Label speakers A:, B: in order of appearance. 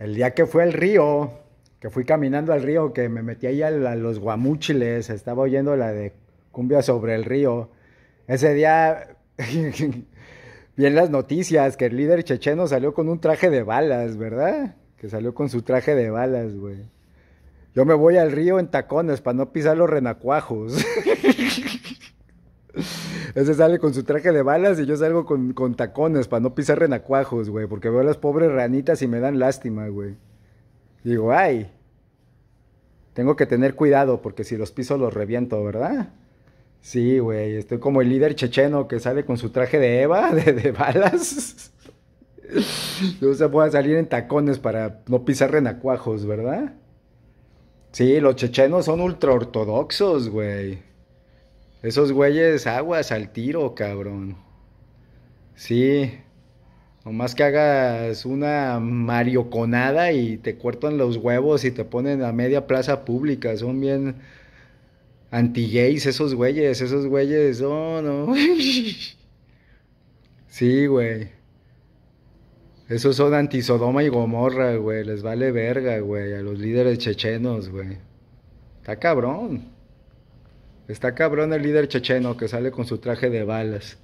A: El día que fue al río, que fui caminando al río, que me metí ahí a, los guamúchiles, estaba oyendo la de cumbia sobre el río. Ese día vi en las noticias que el líder checheno salió con un traje de balas, ¿verdad? Que salió con su traje de balas, güey. Yo me voy al río en tacones para no pisar los renacuajos. Ese sale con su traje de balas y yo salgo con, tacones para no pisar renacuajos, güey, porque veo las pobres ranitas y me dan lástima, güey. Digo, ay, tengo que tener cuidado porque si los piso los reviento, ¿verdad? Sí, güey, estoy como el líder checheno que sale con su traje de Eva, de, de balas. Yo se voy salir en tacones para no pisar renacuajos, ¿verdad? Sí, los chechenos son ultra ortodoxos, güey. Esos güeyes aguas al tiro, cabrón. Sí. Nomás que hagas una marioconada y te cortan los huevos y te ponen a media plaza pública. Son bien anti-gays esos güeyes. Esos güeyes, oh, no. Sí, güey. Esos son anti-Sodoma y Gomorra, güey. Les vale verga, güey. A los líderes chechenos, güey. Está cabrón. Está cabrón el líder checheno que sale con su traje de balas.